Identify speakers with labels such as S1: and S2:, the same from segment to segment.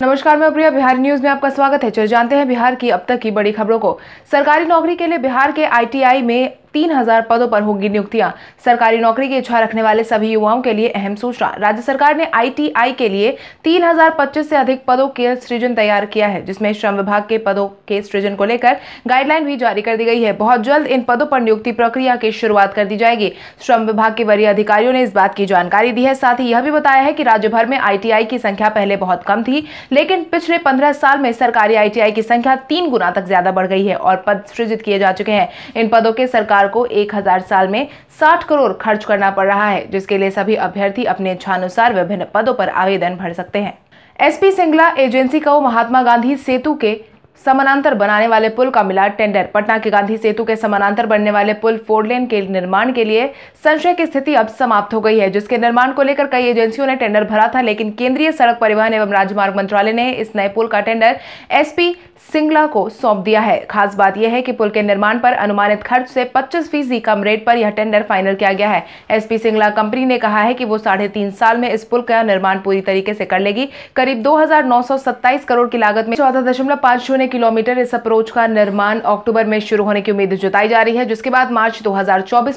S1: नमस्कार मैं प्रिया बिहार न्यूज में आपका स्वागत है चलिए जानते हैं बिहार की अब तक की बड़ी खबरों को सरकारी नौकरी के लिए बिहार के आईटीआई में तीन हजार पदों पर होगी नियुक्तियां सरकारी नौकरी की इच्छा रखने वाले सभी युवाओं के लिए अहम सूचना राज्य सरकार ने आईटीआई के लिए तीन से अधिक पदों के सृजन तैयार किया है जिसमें श्रम विभाग के पदों के सृजन को लेकर गाइडलाइन भी जारी कर दी गई है बहुत जल्द इन पदों पर नियुक्ति प्रक्रिया की शुरुआत कर दी जाएगी श्रम विभाग के वरीय अधिकारियों ने इस बात की जानकारी दी है साथ ही यह भी बताया है कि राज्य भर में आईटीआई की संख्या पहले बहुत कम थी लेकिन पिछले पंद्रह साल में सरकारी आईटीआई की संख्या तीन गुना तक ज्यादा बढ़ गई है और पद सृजित किए जा चुके हैं इन पदों के सरकार सरकार को एक हजार साल में साठ करोड़ खर्च करना पड़ रहा है जिसके लिए सभी अभ्यर्थी अपने इच्छानुसार विभिन्न पदों पर आवेदन भर सकते हैं एसपी सिंगला एजेंसी को महात्मा गांधी सेतु के समानांतर बनाने वाले पुल का मिला टेंडर पटना के गांधी सेतु के समानांतर बनने वाले पुल फोर लेन के निर्माण के लिए संशय की स्थिति अब समाप्त हो गई है जिसके निर्माण को लेकर कई एजेंसियों ने टेंडर भरा था लेकिन केंद्रीय सड़क परिवहन एवं राजमार्ग मंत्रालय ने इस नए पुल का टेंडर एसपी सिंगला को सौंप दिया है खास बात यह है कि पुल के निर्माण पर अनुमानित खर्च से 25 फीसदी कम रेट पर यह टेंडर फाइनल किया गया है एसपी सिंगला कंपनी ने कहा है कि वो साढ़े तीन साल में इस पुल का निर्माण पूरी तरीके से कर लेगी करीब 2,927 करोड़ की लागत में चौदह दशमलव पाँच शून्य किलोमीटर इस अप्रोच का निर्माण अक्टूबर में शुरू होने की उम्मीद जताई जा रही है जिसके बाद मार्च दो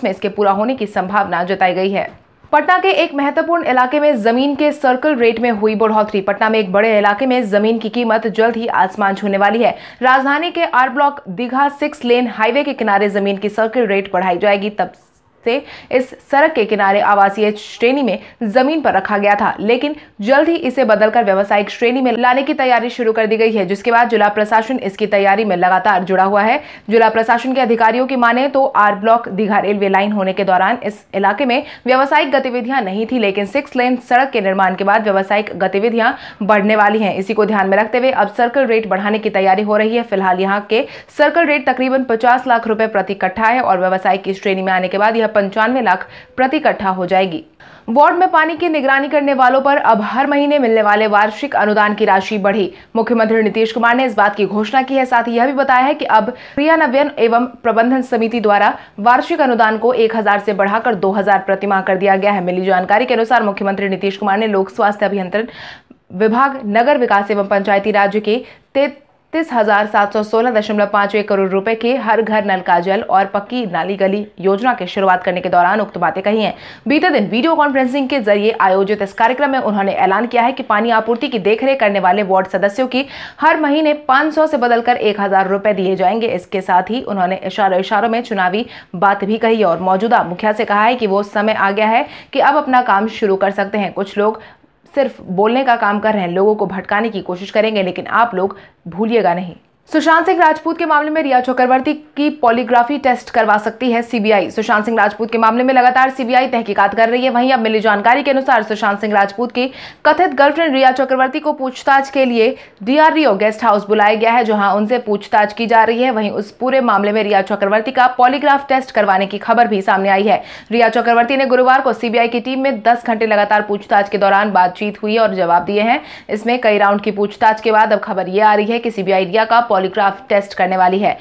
S1: में इसके पूरा होने की संभावना जताई गई है पटना के एक महत्वपूर्ण इलाके में जमीन के सर्कल रेट में हुई बढ़ोतरी पटना में एक बड़े इलाके में जमीन की कीमत जल्द ही आसमान छूने वाली है राजधानी के R block Digha six lane highway के किनारे जमीन की सर्कल रेट बढ़ाई जाएगी तब से इस सड़क के किनारे आवासीय श्रेणी में जमीन पर रखा गया था लेकिन जल्द ही इसे बदलकर व्यावसायिक श्रेणी में लाने की तैयारी शुरू कर दी गई है जिसके बाद जिला प्रशासन इसकी तैयारी में लगातार जुड़ा हुआ है जिला प्रशासन के अधिकारियों की माने तो R block Digha railway line होने के दौरान इस इलाके में व्यावसायिक गतिविधियां नहीं थी लेकिन सिक्स लेन सड़क के निर्माण के बाद व्यावसायिक गतिविधियां बढ़ने वाली है इसी को ध्यान में रखते हुए अब सर्कल रेट बढ़ाने की तैयारी हो रही है फिलहाल यहाँ के सर्कल रेट तकरीबन पचास लाख रुपए प्रति कट्ठा है और व्यवसाय की श्रेणी में आने के बाद यह रुपया पंचानवे लाख प्रति कट्ठा हो जाएगी वार्ड में पानी की निगरानी करने वालों पर अब हर महीने मिलने वाले वार्षिक अनुदान की राशि बढ़ी मुख्यमंत्री नीतीश कुमार ने इस बात की घोषणा की है साथ ही यह भी बताया है कि अब क्रियान्वयन एवं प्रबंधन समिति द्वारा वार्षिक अनुदान को 1000 से बढ़ाकर 2000 प्रति माह कर दिया गया है मिली जानकारी के अनुसार मुख्यमंत्री नीतीश कुमार ने लोक स्वास्थ्य अभियंत्रण विभाग नगर विकास एवं पंचायती राज्य के तीस हजार सात सौ सोलह दशमलव पाँच एक करोड़ रुपए की हर घर नल का जल और पक्की नाली गली योजना की शुरुआत करने के दौरान उक्त बातें कही हैं बीते दिन वीडियो कॉन्फ्रेंसिंग के जरिए आयोजित इस कार्यक्रम में उन्होंने ऐलान किया है कि पानी आपूर्ति की देखरेख करने वाले वार्ड सदस्यों की हर महीने 500 से बदलकर एक हजार दिए जाएंगे इसके साथ ही उन्होंने इशारों इशारों में चुनावी बात भी कही और मौजूदा मुखिया से कहा है कि वो समय आ गया है कि अब अपना काम शुरू कर सकते हैं कुछ लोग सिर्फ बोलने का काम कर रहे हैं लोगों को भटकाने की कोशिश करेंगे लेकिन आप लोग भूलिएगा नहीं सुशांत सिंह राजपूत के मामले में रिया चक्रवर्ती की पॉलीग्राफी टेस्ट करवा सकती है सीबीआई सुशांत सिंह राजपूत के मामले में लगातार सीबीआई तहकीकात कर रही है वहीं अब मिली जानकारी के अनुसार सुशांत सिंह राजपूत की कथित गर्लफ्रेंड रिया चक्रवर्ती को पूछताछ के लिए डीआरडीओ गेस्ट हाउस बुलाया गया है जहां उनसे पूछताछ की जा रही है वहीं उस पूरे मामले में रिया चक्रवर्ती का पॉलीग्राफ टेस्ट करवाने की खबर भी सामने आई है रिया चक्रवर्ती ने गुरुवार को सीबीआई की टीम में दस घंटे लगातार पूछताछ के दौरान बातचीत हुई और जवाब दिए हैं इसमें कई राउंड की पूछताछ के बाद अब खबर यह आ रही है कि सीबीआई रिया का पॉलीग्राफ टेस्ट करने वाली है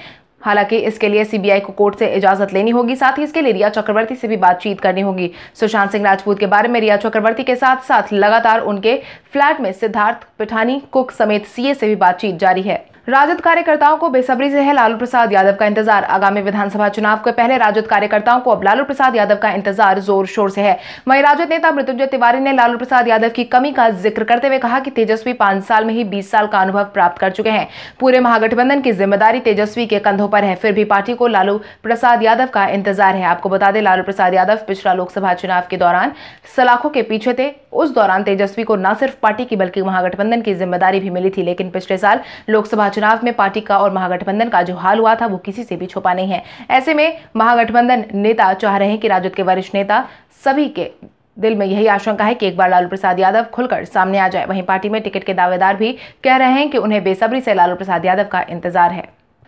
S1: हालांकि इसके लिए सीबीआई को कोर्ट से इजाजत लेनी होगी साथ ही इसके लिए रिया चक्रवर्ती से भी बातचीत करनी होगी सुशांत सिंह राजपूत के बारे में रिया चक्रवर्ती के साथ साथ लगातार उनके फ्लैट में सिद्धार्थ पिठानी कुक समेत सीए से भी बातचीत जारी है राजद कार्यकर्ताओं को बेसब्री से है लालू प्रसाद यादव का इंतजार आगामी विधानसभा चुनाव के पहले राजद कार्यकर्ताओं को अब लालू प्रसाद यादव का इंतजार जोर शोर से है वहीं राजद नेता मृत्युंजय तिवारी ने लालू प्रसाद यादव की कमी का जिक्र करते हुए कहा कि तेजस्वी पांच साल में ही बीस साल का अनुभव प्राप्त कर चुके हैं पूरे महागठबंधन की जिम्मेदारी तेजस्वी के कंधों पर है फिर भी पार्टी को लालू प्रसाद यादव का इंतजार है आपको बता दें लालू प्रसाद यादव पिछला लोकसभा चुनाव के दौरान सलाखों के पीछे थे उस दौरान तेजस्वी को न सिर्फ पार्टी की बल्कि महागठबंधन की जिम्मेदारी भी मिली थी लेकिन पिछले साल लोकसभा चुनाव में पार्टी का और महागठबंधन का जो हाल हुआ था वो किसी से भी छुपा नहीं है ऐसे में महागठबंधन नेता चाह रहे हैं कि राजद के वरिष्ठ नेता सभी के दिल में यही आशंका है कि एक बार लालू प्रसाद यादव खुलकर सामने आ जाए वहीं पार्टी में टिकट के दावेदार भी कह रहे हैं कि उन्हें बेसब्री से लालू प्रसाद यादव का इंतजार है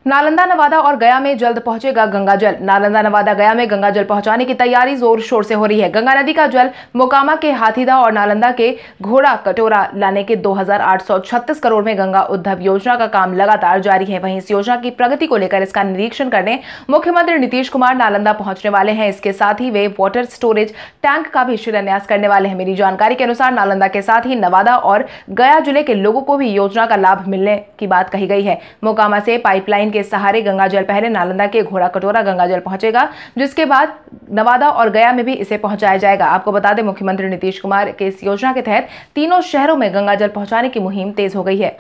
S1: नालंदा नवादा और गया में जल्द पहुंचेगा गंगा जल नालंदा नवादा गया में गंगा जल पहुंचाने की तैयारी जोर शोर से हो रही है गंगा नदी का जल मोकामा के हाथीदा और नालंदा के घोड़ा कटोरा लाने के 2,836 करोड़ में गंगा उद्धव योजना का काम लगातार जारी है वहीं इस योजना की प्रगति को लेकर इसका निरीक्षण करने मुख्यमंत्री नीतीश कुमार नालंदा पहुंचने वाले हैं इसके साथ ही वे वाटर स्टोरेज टैंक का भी शिलान्यास करने वाले हैं मेरी जानकारी के अनुसार नालंदा के साथ ही नवादा और गया जिले के लोगों को भी योजना का लाभ मिलने की बात कही गई है मोकामा से पाइपलाइन लाइन के सहारे गंगाजल पहले नालंदा के घोड़ा कटोरा गंगाजल पहुंचेगा जिसके बाद नवादा और गया में भी इसे पहुंचाया जाएगा आपको बता दें मुख्यमंत्री नीतीश कुमार के इस योजना के तहत तीनों शहरों में जल पहुंचाने की मुहिम तेज हो गई है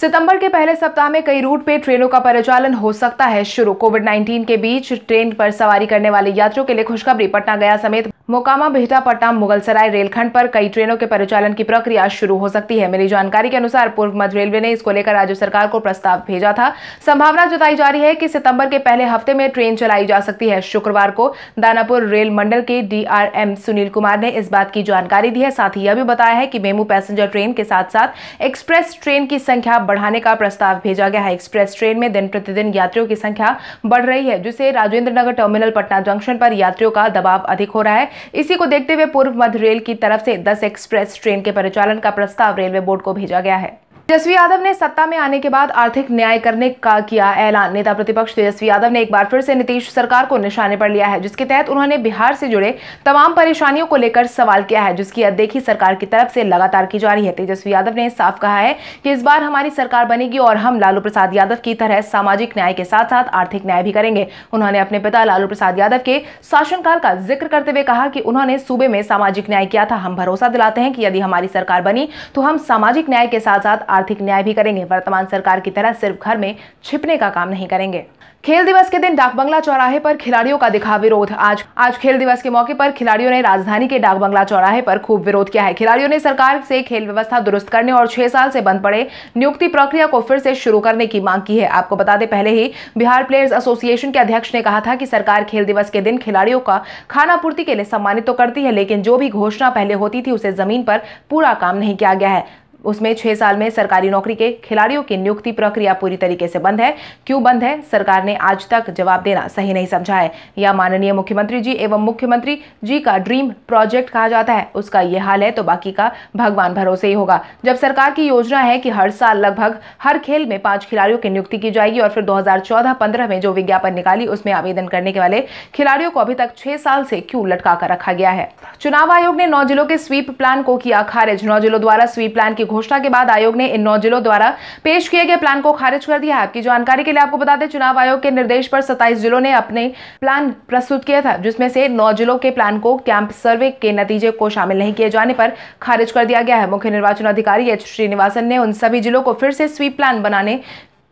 S1: सितंबर के पहले सप्ताह में कई रूट पे ट्रेनों का परिचालन हो सकता है शुरू कोविड 19 के बीच ट्रेन पर सवारी करने वाले यात्रियों के लिए खुशखबरी पटना गया समेत मोकामा बेहटा पट्टा मुगलसराय रेलखंड पर कई ट्रेनों के परिचालन की प्रक्रिया शुरू हो सकती है मिली जानकारी के अनुसार पूर्व मध्य रेलवे ने इसको लेकर राज्य सरकार को प्रस्ताव भेजा था संभावना जताई जा रही है कि सितंबर के पहले हफ्ते में ट्रेन चलाई जा सकती है शुक्रवार को दानापुर रेल मंडल के डीआरएम सुनील कुमार ने इस बात की जानकारी दी है साथ ही यह भी बताया है कि मेमू पैसेंजर ट्रेन के साथ साथ एक्सप्रेस ट्रेन की संख्या बढ़ाने का प्रस्ताव भेजा गया है एक्सप्रेस ट्रेन में दिन प्रतिदिन यात्रियों की संख्या बढ़ रही है जिससे राजेंद्र नगर टर्मिनल पटना जंक्शन पर यात्रियों का दबाव अधिक हो रहा है इसी को देखते हुए पूर्व मध्य रेल की तरफ से दस एक्सप्रेस ट्रेन के परिचालन का प्रस्ताव रेलवे बोर्ड को भेजा गया है तेजस्वी यादव ने सत्ता में आने के बाद आर्थिक न्याय करने का किया ऐलान नेता प्रतिपक्ष तेजस्वी यादव ने एक बार फिर से नीतीश सरकार को निशाने पर लिया है जिसके तहत उन्होंने बिहार से जुड़े तमाम परेशानियों को लेकर सवाल किया है जिसकी अनदेखी सरकार की तरफ से लगातार की जा रही है तेजस्वी यादव ने साफ कहा है कि इस बार हमारी सरकार बनेगी और हम लालू प्रसाद यादव की तरह सामाजिक न्याय के साथ साथ आर्थिक न्याय भी करेंगे उन्होंने अपने पिता लालू प्रसाद यादव के शासनकाल का जिक्र करते हुए कहा कि उन्होंने सूबे में सामाजिक न्याय किया था हम भरोसा दिलाते हैं कि यदि हमारी सरकार बनी तो हम सामाजिक न्याय के साथ साथ आर्थिक न्याय भी करेंगे वर्तमान सरकार की तरह सिर्फ घर में छिपने का काम नहीं करेंगे खेल दिवस के दिन डाक बंगला चौराहे पर खिलाड़ियों का दिखा विरोध आज आज खेल दिवस के मौके पर खिलाड़ियों ने राजधानी के डाक बंगला चौराहे पर खूब विरोध किया है खिलाड़ियों ने सरकार से खेल व्यवस्था दुरुस्त करने और छह साल से बंद पड़े नियुक्ति प्रक्रिया को फिर से शुरू करने की मांग की है आपको बता दें पहले ही बिहार प्लेयर्स एसोसिएशन के अध्यक्ष ने कहा था की सरकार खेल दिवस के दिन खिलाड़ियों का खाना पूर्ति के लिए सम्मानित तो करती है लेकिन जो भी घोषणा पहले होती थी उसे जमीन पर पूरा काम नहीं किया गया है उसमें छह साल में सरकारी नौकरी के खिलाड़ियों की नियुक्ति प्रक्रिया पूरी तरीके से बंद है क्यों बंद है सरकार ने आज तक जवाब देना सही नहीं समझा है यह माननीय मुख्यमंत्री जी एवं मुख्यमंत्री जी का ड्रीम प्रोजेक्ट कहा जाता है उसका यह हाल है तो बाकी का भगवान भरोसे ही होगा जब सरकार की योजना है कि हर साल लगभग हर खेल में पांच खिलाड़ियों की नियुक्ति की जाएगी और फिर दो हजार में जो विज्ञापन निकाली उसमें आवेदन करने के वाले खिलाड़ियों को अभी तक छह साल से क्यों लटका कर रखा गया है चुनाव आयोग ने नौ जिलों के स्वीप प्लान को किया खारिज नौ जिलों द्वारा स्वीप प्लान की घोषणा के बाद आयोग ने इन नौ जिलों द्वारा पेश किए गए प्लान को खारिज कर दिया है आपकी जानकारी के लिए आपको बता दें चुनाव आयोग के निर्देश पर सत्ताईस जिलों ने अपने प्लान प्रस्तुत किया था जिसमें से नौ जिलों के प्लान को कैंप सर्वे के नतीजे को शामिल नहीं किए जाने पर खारिज कर दिया गया है मुख्य निर्वाचन अधिकारी एच श्रीनिवासन ने उन सभी जिलों को फिर से स्वीप प्लान बनाने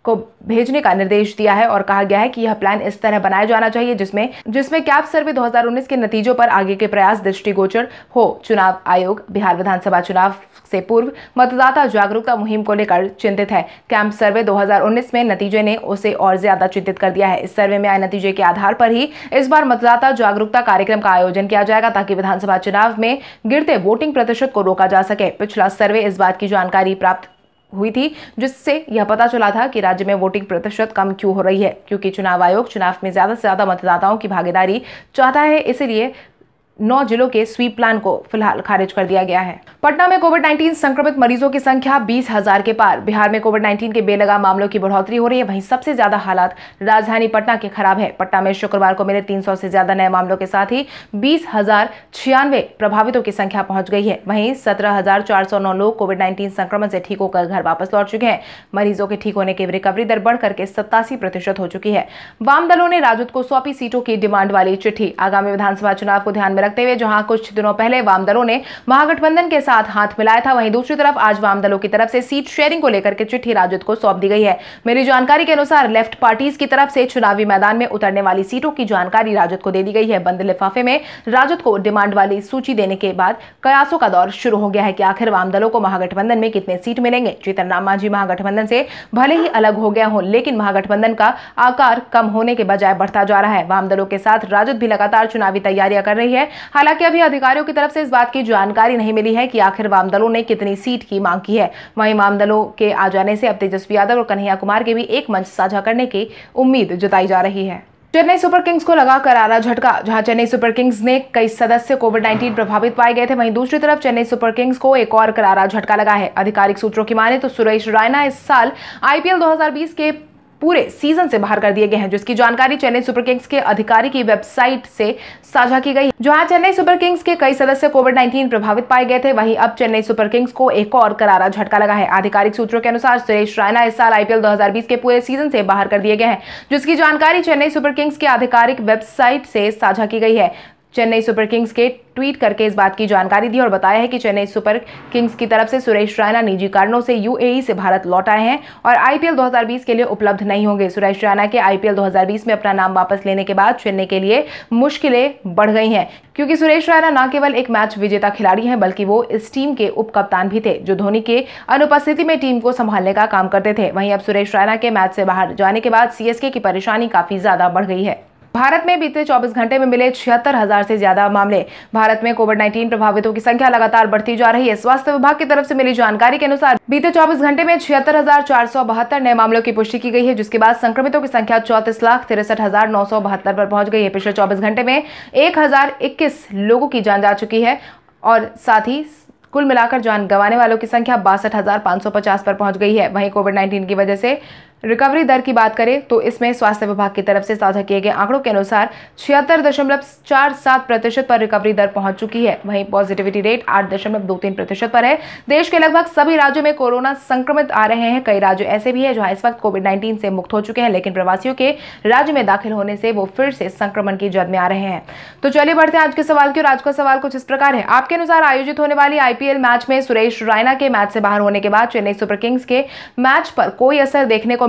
S1: को भेजने का निर्देश दिया है और कहा गया है कि यह प्लान इस तरह बनाया जाना चाहिए जिसमें जिसमें कैप सर्वे 2019 के नतीजों पर आगे के प्रयास दृष्टिगोचर हो चुनाव आयोग बिहार विधानसभा चुनाव से पूर्व मतदाता जागरूकता मुहिम को लेकर चिंतित है कैंप सर्वे 2019 में नतीजे ने उसे और ज्यादा चिंतित कर दिया है इस सर्वे में आए नतीजे के आधार पर ही इस बार मतदाता जागरूकता कार्यक्रम का आयोजन किया जाएगा ताकि विधानसभा चुनाव में गिरते वोटिंग प्रतिशत को रोका जा सके पिछला सर्वे इस बात की जानकारी प्राप्त हुई थी जिससे यह पता चला था कि राज्य में वोटिंग प्रतिशत कम क्यों हो रही है क्योंकि चुनाव आयोग चुनाव में ज़्यादा से ज़्यादा मतदाताओं की भागीदारी चाहता है इसलिए नौ जिलों के स्वीप प्लान को फिलहाल खारिज कर दिया गया है पटना में कोविड 19 संक्रमित मरीजों की संख्या बीस हजार के पार बिहार में कोविड 19 के बेलगा मामलों की बढ़ोतरी हो रही है वहीं सबसे ज्यादा हालात राजधानी पटना के खराब है पटना में शुक्रवार को मिले 300 से ज्यादा नए मामलों के साथ ही बीस हजार छियानवे प्रभावितों की संख्या पहुंच गई है वहीं सत्रह लोग कोविड नाइन्टीन संक्रमण से ठीक होकर घर वापस लौट चुके हैं मरीजों के ठीक होने की रिकवरी दर बढ़ करके सत्तासी प्रतिशत हो चुकी है वाम दलों ने राजद को सौंपी सीटों की डिमांड वाली चिट्ठी आगामी विधानसभा चुनाव को ध्यान में रखते हुए जहां कुछ दिनों पहले वामदलों ने महागठबंधन के साथ हाथ मिलाया था वहीं दूसरी तरफ आज वामदलों की तरफ से सीट शेयरिंग को लेकर के चिट्ठी राजद को सौंप दी गई है मेरी जानकारी के अनुसार लेफ्ट पार्टीज की तरफ से चुनावी मैदान में उतरने वाली सीटों की जानकारी राजद को दे दी गई है बंद लिफाफे में राजद को डिमांड वाली सूची देने के बाद कयासों का दौर शुरू हो गया है कि आखिर वामदलों को महागठबंधन में कितने सीट मिलेंगे चेतन राम मांझी महागठबंधन से भले ही अलग हो गया हो लेकिन महागठबंधन का आकार कम होने के बजाय बढ़ता जा रहा है वामदलों के साथ राजद भी लगातार चुनावी तैयारियां कर रही है हालांकि अभी अधिकारियों की तरफ से इस बात की जानकारी नहीं मिली है कि आखिर वामदलों ने कितनी सीट की मांग की है वहीं वामदलों के आ जाने से अब तेजस्वी यादव और कन्हैया कुमार के भी एक मंच साझा करने की उम्मीद जताई जा रही है चेन्नई सुपर किंग्स को लगा करारा झटका जहां चेन्नई सुपर किंग्स ने कई सदस्य कोविड 19 प्रभावित पाए गए थे वहीं दूसरी तरफ चेन्नई सुपर किंग्स को एक और करारा झटका लगा है आधिकारिक सूत्रों की माने तो सुरेश रायना इस साल आईपीएल 2020 के पूरे सीजन से बाहर कर दिए गए हैं जिसकी जानकारी चेन्नई सुपर किंग्स के अधिकारी की वेबसाइट से साझा की गई जहां चेन्नई सुपर किंग्स के कई सदस्य कोविड नाइन्टीन प्रभावित पाए गए थे वहीं अब चेन्नई सुपर किंग्स को एक और करारा झटका लगा है आधिकारिक सूत्रों के अनुसार सुरेश रायना इस साल आईपीएल दो के पूरे सीजन से बाहर कर दिए गए हैं जिसकी जानकारी चेन्नई सुपर किंग्स के आधिकारिक वेबसाइट से साझा की गई है चेन्नई सुपर किंग्स के ट्वीट करके इस बात की जानकारी दी और बताया है कि चेन्नई सुपर किंग्स की तरफ से सुरेश रैना निजी कारणों से यूएई से भारत लौट आए हैं और आईपीएल 2020 के लिए उपलब्ध नहीं होंगे सुरेश रैना के आईपीएल 2020 में अपना नाम वापस लेने के बाद चेन्नई के लिए मुश्किलें बढ़ गई हैं क्योंकि सुरेश रैना न केवल एक मैच विजेता खिलाड़ी हैं बल्कि वो इस टीम के उप कप्तान भी थे जो धोनी के अनुपस्थिति में टीम को संभालने का काम करते थे वहीं अब सुरेश रैना के मैच से बाहर जाने के बाद सीएसके की परेशानी काफी ज्यादा बढ़ गई है भारत में बीते 24 घंटे में मिले छिहत्तर हजार से ज्यादा मामले भारत में कोविड 19 प्रभावितों की संख्या लगातार बढ़ती जा रही है स्वास्थ्य विभाग की तरफ से मिली जानकारी के अनुसार बीते 24 घंटे में छिहत्तर हजार चार सौ बहत्तर नए मामलों की पुष्टि की गई है जिसके बाद संक्रमितों की संख्या चौतीस लाख तिरसठ हजार नौ सौ बहत्तर पर पहुंच गई है पिछले चौबीस घंटे में एक हजार इक्कीस लोगों की जान जा चुकी है और साथ ही कुल मिलाकर जान गंवाने वालों की संख्या बासठ हजार पांच सौ पचास पर पहुंच गई है वहीं कोविड नाइन्टीन की वजह से रिकवरी दर की बात करें तो इसमें स्वास्थ्य विभाग की तरफ से साझा किए गए आंकड़ों के अनुसार छिहत्तर दशमलव चार सात प्रतिशत पर रिकवरी दर पहुंच चुकी है वहीं पॉजिटिविटी रेट आठ दशमलव दो तीन प्रतिशत पर है देश के लगभग सभी राज्यों में कोरोना संक्रमित आ रहे हैं कई राज्य ऐसे भी हैं जहां इस वक्त कोविड नाइन्टीन से मुक्त हो चुके हैं लेकिन प्रवासियों के राज्य में दाखिल होने से वो फिर से संक्रमण की जद में आ रहे हैं तो चलिए बढ़ते हैं आज के सवाल की और आज का सवाल कुछ इस प्रकार है आपके अनुसार आयोजित होने वाली आईपीएल मैच में सुरेश रायना के मैच से बाहर होने के बाद चेन्नई सुपर किंग्स के मैच पर कोई असर देखने को